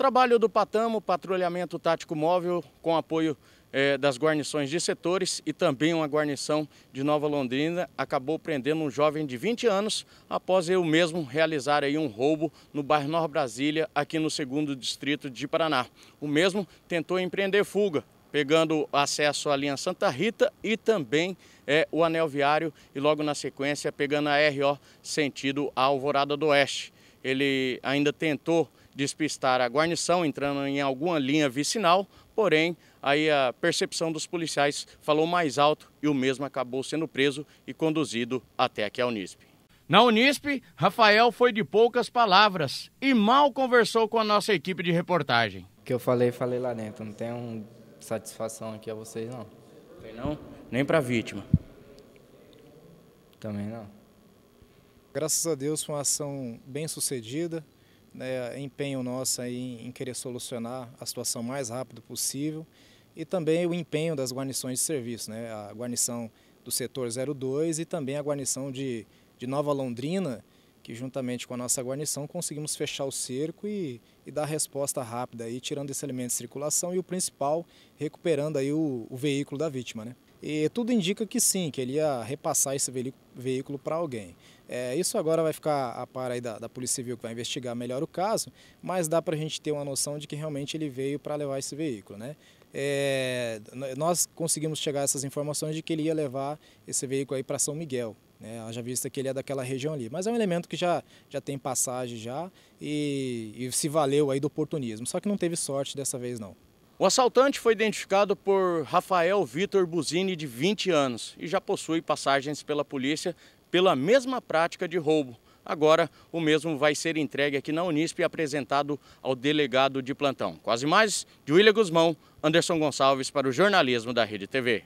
Trabalho do Patamo, patrulhamento tático móvel com apoio é, das guarnições de setores e também uma guarnição de Nova Londrina acabou prendendo um jovem de 20 anos após eu mesmo realizar aí um roubo no bairro Nor Brasília, aqui no segundo distrito de Paraná. O mesmo tentou empreender fuga, pegando acesso à linha Santa Rita e também é, o anel viário e logo na sequência pegando a RO sentido a Alvorada do Oeste. Ele ainda tentou despistar a guarnição, entrando em alguma linha vicinal, porém aí a percepção dos policiais falou mais alto e o mesmo acabou sendo preso e conduzido até aqui a Unisp. Na Unisp, Rafael foi de poucas palavras e mal conversou com a nossa equipe de reportagem. O que eu falei, falei lá dentro. Não tenho satisfação aqui a vocês, não. Não? Nem para a vítima. Também não. Graças a Deus foi uma ação bem sucedida né, empenho nosso em, em querer solucionar a situação mais rápido possível e também o empenho das guarnições de serviço, né, a guarnição do setor 02 e também a guarnição de, de Nova Londrina, que juntamente com a nossa guarnição conseguimos fechar o cerco e, e dar resposta rápida, aí, tirando esse elemento de circulação e o principal, recuperando aí o, o veículo da vítima. Né? E tudo indica que sim, que ele ia repassar esse veículo para alguém. É, isso agora vai ficar a par aí da, da, Polícia Civil, que vai investigar melhor o caso, mas dá para a gente ter uma noção de que realmente ele veio para levar esse veículo. Né? É, nós conseguimos chegar a essas informações de que ele ia levar esse veículo aí para São Miguel, né, visto vista que ele é daquela região ali. Mas é um elemento que já, já tem passagem já e, e se valeu aí do oportunismo. Só que não teve sorte dessa vez não. O assaltante foi identificado por Rafael Vitor Buzini, de 20 anos, e já possui passagens pela polícia pela mesma prática de roubo. Agora, o mesmo vai ser entregue aqui na Unisp e apresentado ao delegado de plantão. Quase mais, de William Guzmão, Anderson Gonçalves para o jornalismo da Rede TV.